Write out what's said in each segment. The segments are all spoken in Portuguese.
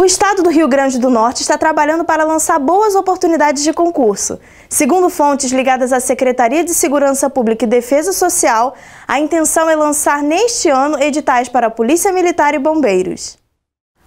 O estado do Rio Grande do Norte está trabalhando para lançar boas oportunidades de concurso. Segundo fontes ligadas à Secretaria de Segurança Pública e Defesa Social, a intenção é lançar neste ano editais para a Polícia Militar e Bombeiros.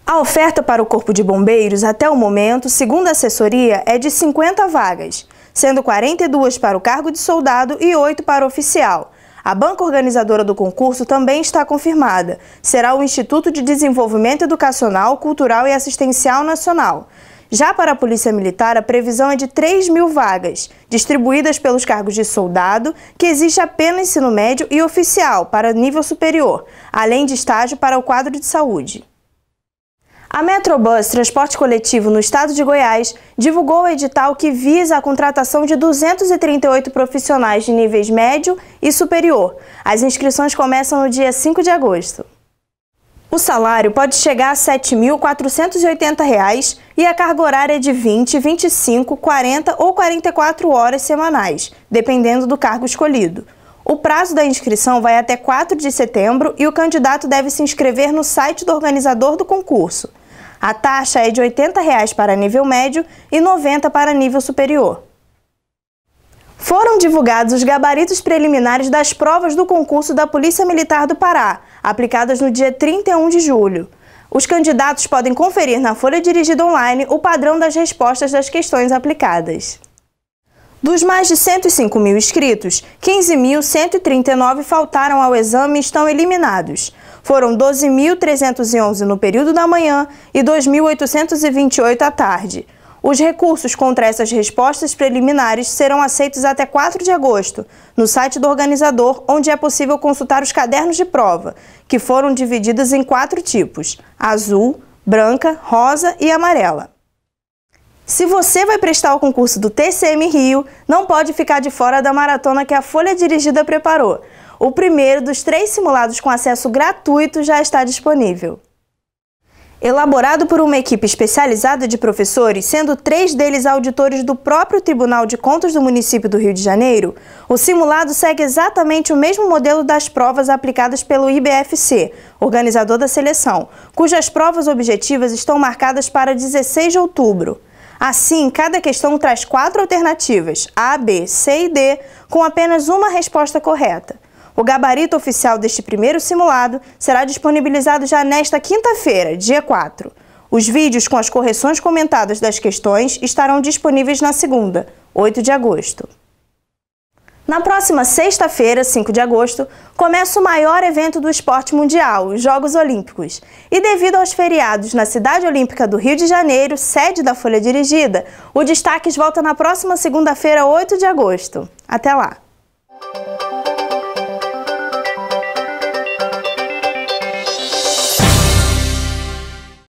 A oferta para o Corpo de Bombeiros, até o momento, segundo a assessoria, é de 50 vagas, sendo 42 para o cargo de soldado e 8 para oficial. A banca organizadora do concurso também está confirmada. Será o Instituto de Desenvolvimento Educacional, Cultural e Assistencial Nacional. Já para a Polícia Militar, a previsão é de 3 mil vagas, distribuídas pelos cargos de soldado, que existe apenas ensino médio e oficial, para nível superior, além de estágio para o quadro de saúde. A Metrobus Transporte Coletivo no estado de Goiás divulgou o edital que visa a contratação de 238 profissionais de níveis médio e superior. As inscrições começam no dia 5 de agosto. O salário pode chegar a R$ 7.480 e a carga horária é de 20, 25, 40 ou 44 horas semanais, dependendo do cargo escolhido. O prazo da inscrição vai até 4 de setembro e o candidato deve se inscrever no site do organizador do concurso. A taxa é de R$ 80,00 para nível médio e R$ 90,00 para nível superior. Foram divulgados os gabaritos preliminares das provas do concurso da Polícia Militar do Pará, aplicadas no dia 31 de julho. Os candidatos podem conferir na folha dirigida online o padrão das respostas das questões aplicadas. Dos mais de 105 mil inscritos, 15.139 faltaram ao exame e estão eliminados. Foram 12.311 no período da manhã e 2.828 à tarde. Os recursos contra essas respostas preliminares serão aceitos até 4 de agosto, no site do organizador, onde é possível consultar os cadernos de prova, que foram divididos em quatro tipos: azul, branca, rosa e amarela. Se você vai prestar o concurso do TCM Rio, não pode ficar de fora da maratona que a Folha Dirigida preparou. O primeiro dos três simulados com acesso gratuito já está disponível. Elaborado por uma equipe especializada de professores, sendo três deles auditores do próprio Tribunal de Contas do município do Rio de Janeiro, o simulado segue exatamente o mesmo modelo das provas aplicadas pelo IBFC, organizador da seleção, cujas provas objetivas estão marcadas para 16 de outubro. Assim, cada questão traz quatro alternativas, A, B, C e D, com apenas uma resposta correta. O gabarito oficial deste primeiro simulado será disponibilizado já nesta quinta-feira, dia 4. Os vídeos com as correções comentadas das questões estarão disponíveis na segunda, 8 de agosto. Na próxima sexta-feira, 5 de agosto, começa o maior evento do esporte mundial, os Jogos Olímpicos. E devido aos feriados na Cidade Olímpica do Rio de Janeiro, sede da Folha Dirigida, o Destaques volta na próxima segunda-feira, 8 de agosto. Até lá!